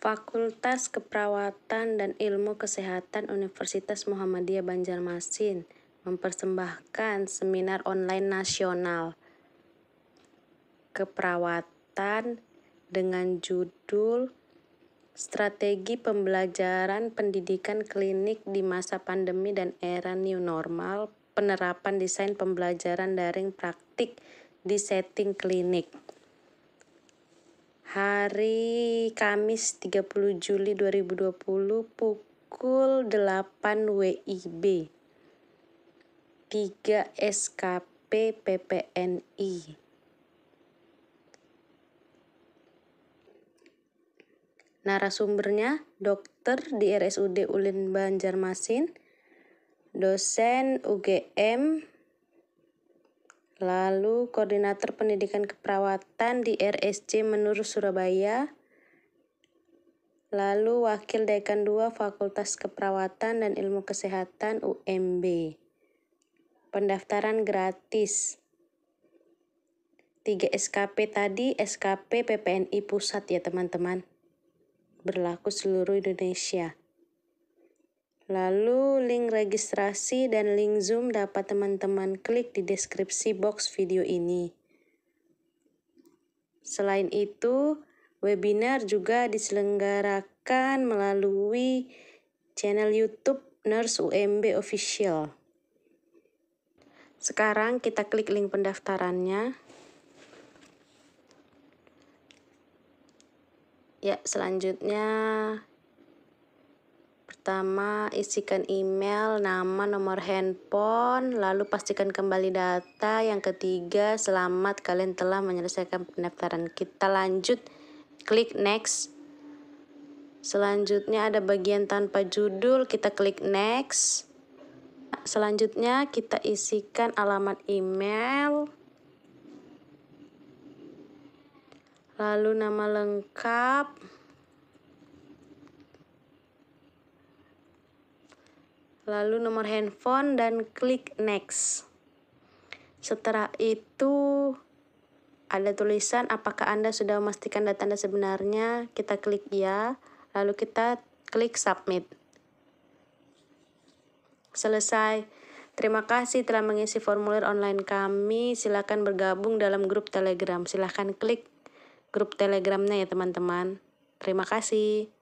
Fakultas Keperawatan dan Ilmu Kesehatan Universitas Muhammadiyah Banjarmasin mempersembahkan seminar online nasional keperawatan dengan judul Strategi Pembelajaran Pendidikan Klinik di Masa Pandemi dan Era New Normal, Penerapan Desain Pembelajaran Daring Praktik di Setting Klinik hari Kamis 30 Juli 2020 pukul 8 WIB 3 SKP PPNI Narasumbernya dokter di RSUD Ulin Banjarmasin, dosen UGM Lalu Koordinator Pendidikan Keperawatan di RSC menurut Surabaya. Lalu Wakil Dekan 2 Fakultas Keperawatan dan Ilmu Kesehatan UMB. Pendaftaran gratis. 3 SKP tadi SKP PPNI pusat ya teman-teman. Berlaku seluruh Indonesia. Lalu link registrasi dan link Zoom dapat teman-teman klik di deskripsi box video ini. Selain itu, webinar juga diselenggarakan melalui channel YouTube Nurse UMB Official. Sekarang kita klik link pendaftarannya. Ya, selanjutnya Pertama, isikan email, nama, nomor handphone, lalu pastikan kembali data. Yang ketiga, selamat kalian telah menyelesaikan pendaftaran. Kita lanjut, klik next. Selanjutnya ada bagian tanpa judul, kita klik next. Selanjutnya kita isikan alamat email. Lalu nama lengkap. lalu nomor handphone dan klik next. Setelah itu ada tulisan apakah Anda sudah memastikan data Anda sebenarnya, kita klik ya, lalu kita klik submit. Selesai. Terima kasih telah mengisi formulir online kami. Silakan bergabung dalam grup Telegram. Silakan klik grup Telegramnya ya teman-teman. Terima kasih.